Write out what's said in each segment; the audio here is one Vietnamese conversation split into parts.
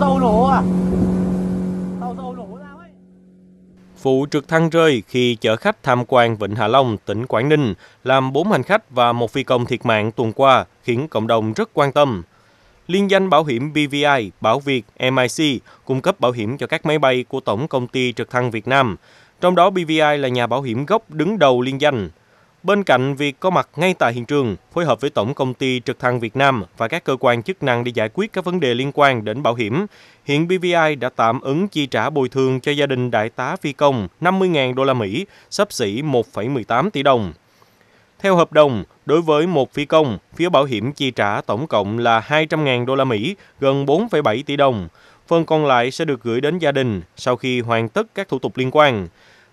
dầu nổ à tàu dầu nổ ra ấy Vụ trượt thăng rơi khi chở khách tham quan Vịnh Hạ Long, tỉnh Quảng Ninh, làm 4 hành khách và một phi công thiệt mạng tuần qua khiến cộng đồng rất quan tâm. Liên danh bảo hiểm BVI, Bảo Việt, MIC cung cấp bảo hiểm cho các máy bay của Tổng Công ty Trực thăng Việt Nam. Trong đó BVI là nhà bảo hiểm gốc đứng đầu liên danh. Bên cạnh việc có mặt ngay tại hiện trường, phối hợp với Tổng Công ty Trực thăng Việt Nam và các cơ quan chức năng để giải quyết các vấn đề liên quan đến bảo hiểm, hiện BVI đã tạm ứng chi trả bồi thường cho gia đình đại tá phi công 50.000 đô la Mỹ, sắp xỉ 1,18 tỷ đồng. Theo hợp đồng, đối với một phi công, phía bảo hiểm chi trả tổng cộng là 200.000 đô la Mỹ, gần 4,7 tỷ đồng. Phần còn lại sẽ được gửi đến gia đình sau khi hoàn tất các thủ tục liên quan.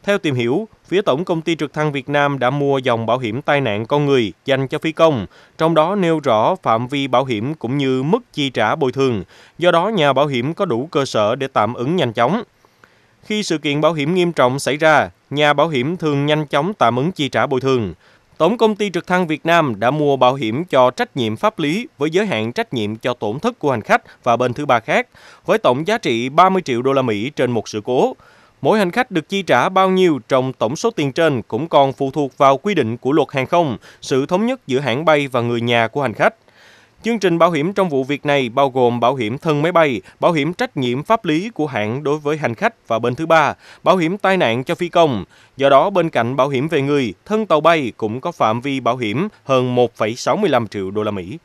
Theo tìm hiểu, phía Tổng Công ty Trực thăng Việt Nam đã mua dòng bảo hiểm tai nạn con người dành cho phi công, trong đó nêu rõ phạm vi bảo hiểm cũng như mức chi trả bồi thường, do đó nhà bảo hiểm có đủ cơ sở để tạm ứng nhanh chóng. Khi sự kiện bảo hiểm nghiêm trọng xảy ra, nhà bảo hiểm thường nhanh chóng tạm ứng chi trả bồi thường. Tổng công ty trực thăng Việt Nam đã mua bảo hiểm cho trách nhiệm pháp lý với giới hạn trách nhiệm cho tổn thất của hành khách và bên thứ ba khác với tổng giá trị 30 triệu đô la Mỹ trên một sự cố. Mỗi hành khách được chi trả bao nhiêu trong tổng số tiền trên cũng còn phụ thuộc vào quy định của luật hàng không, sự thống nhất giữa hãng bay và người nhà của hành khách. Chương trình bảo hiểm trong vụ việc này bao gồm bảo hiểm thân máy bay, bảo hiểm trách nhiệm pháp lý của hãng đối với hành khách và bên thứ ba, bảo hiểm tai nạn cho phi công. Do đó, bên cạnh bảo hiểm về người, thân tàu bay cũng có phạm vi bảo hiểm hơn 1,65 triệu đô la Mỹ.